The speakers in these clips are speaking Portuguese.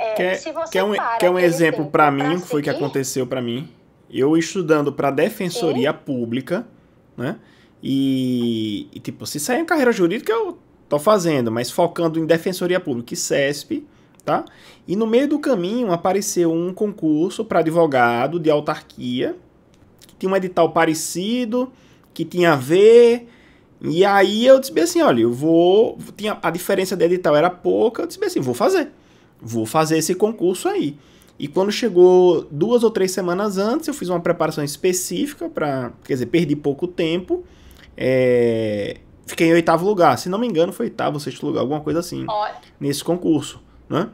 É, você quer, um, quer um exemplo para mim, foi foi que aconteceu para mim? Eu estudando para defensoria Sim. pública, né? E, e, tipo, se sair em carreira jurídica, eu tô fazendo, mas focando em defensoria pública e CESP, tá? E no meio do caminho apareceu um concurso para advogado de autarquia, que tinha um edital parecido, que tinha a ver. E aí eu disse assim: olha, eu vou. Tinha, a diferença de edital era pouca, eu disse assim: vou fazer vou fazer esse concurso aí. E quando chegou duas ou três semanas antes, eu fiz uma preparação específica para, quer dizer, perdi pouco tempo. É, fiquei em oitavo lugar, se não me engano, foi oitavo, sexto lugar, alguma coisa assim, Olha. nesse concurso, né?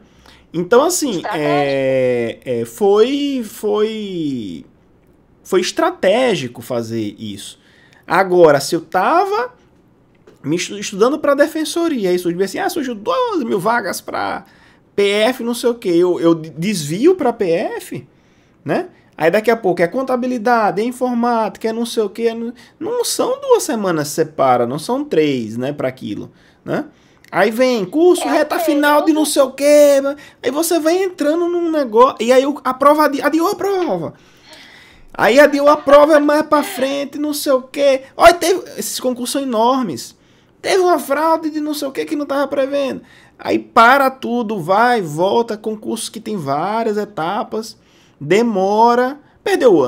Então, assim, é, é, foi, foi, foi estratégico fazer isso. Agora, se eu tava me estudando para defensoria, e surgiu assim, ah, surgiu 12 mil vagas para PF não sei o que, eu, eu desvio para PF, né? Aí daqui a pouco é contabilidade, é informática, é não sei o que. É não... não são duas semanas separa, não são três, né, para aquilo, né? Aí vem curso é reta é, final de é. não sei o que. Aí você vai entrando num negócio. E aí a prova adi... adiou a prova. Aí adiou a prova é mais pra frente, não sei o que. Olha, teve... esses concursos são enormes teve uma fraude de não sei o que que não estava prevendo. Aí para tudo, vai, volta, concurso que tem várias etapas, demora, perdeu o ano.